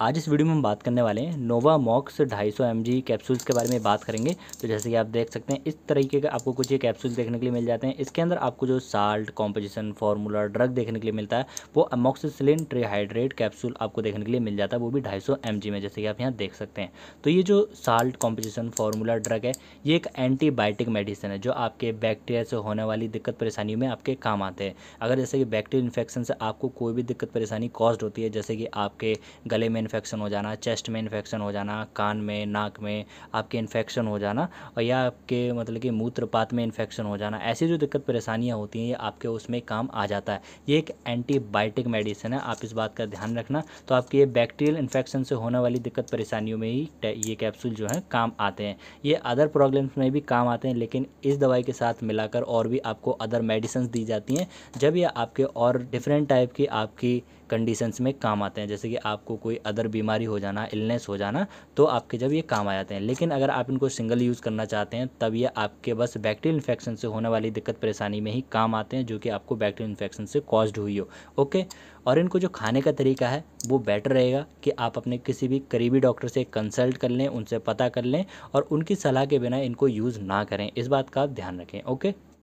आज इस वीडियो में हम बात करने वाले हैं नोवा मॉक्स 250 सौ एम कैप्सूल्स के बारे में बात करेंगे तो जैसे कि आप देख सकते हैं इस तरीके के आपको कुछ ये कैप्सूल देखने के लिए मिल जाते हैं इसके अंदर आपको जो साल्ट कॉम्पोजिशन फार्मूला ड्रग देखने के लिए मिलता है वो अमोक्सिसिलिन ट्रीहाइड्रेट कैप्सूल आपको देखने के लिए मिल जाता है वो भी ढाई सौ में जैसे कि आप यहाँ देख सकते हैं तो ये जो साल्ट कॉम्पोजिशन फार्मूला ड्रग है ये एक एंटीबायोटिक मेडिसिन है जो आपके बैक्टीरिया से होने वाली दिक्कत परेशानियों में आपके काम आते हैं अगर जैसे कि बैक्टीरियल इन्फेक्शन से आपको कोई भी दिक्कत परेशानी कॉज होती है जैसे कि आपके गले में इन्फेक्शन हो जाना चेस्ट में इन्फेक्शन हो जाना कान में नाक में आपके इन्फेक्शन हो जाना और या आपके मतलब कि मूत्रपात में इन्फेक्शन हो जाना ऐसी जो दिक्कत परेशानियाँ होती हैं ये आपके उसमें काम आ जाता है ये एक एंटीबायोटिक मेडिसिन है आप इस बात का ध्यान रखना तो आपके ये बैक्टीरियल इन्फेक्शन से होने वाली दिक्कत परेशानियों में ही ये कैप्सूल जो है काम आते हैं ये अदर प्रॉब्लम्स में भी काम आते हैं लेकिन इस दवाई के साथ मिलाकर और भी आपको अदर मेडिसिन दी जाती हैं जब ये आपके और डिफरेंट टाइप की आपकी कंडीशंस में काम आते हैं जैसे कि आपको कोई अदर अदर बीमारी हो जाना इलनेस हो जाना तो आपके जब ये काम आ जाते हैं लेकिन अगर आप इनको सिंगल यूज़ करना चाहते हैं तब ये आपके बस बैक्टीरियल इन्फेक्शन से होने वाली दिक्कत परेशानी में ही काम आते हैं जो कि आपको बैक्टीरियल इन्फेक्शन से कॉज्ड हुई हो ओके और इनको जो खाने का तरीका है वो बेटर रहेगा कि आप अपने किसी भी करीबी डॉक्टर से कंसल्ट कर लें उनसे पता कर लें और उनकी सलाह के बिना इनको यूज़ ना करें इस बात का आप ध्यान रखें ओके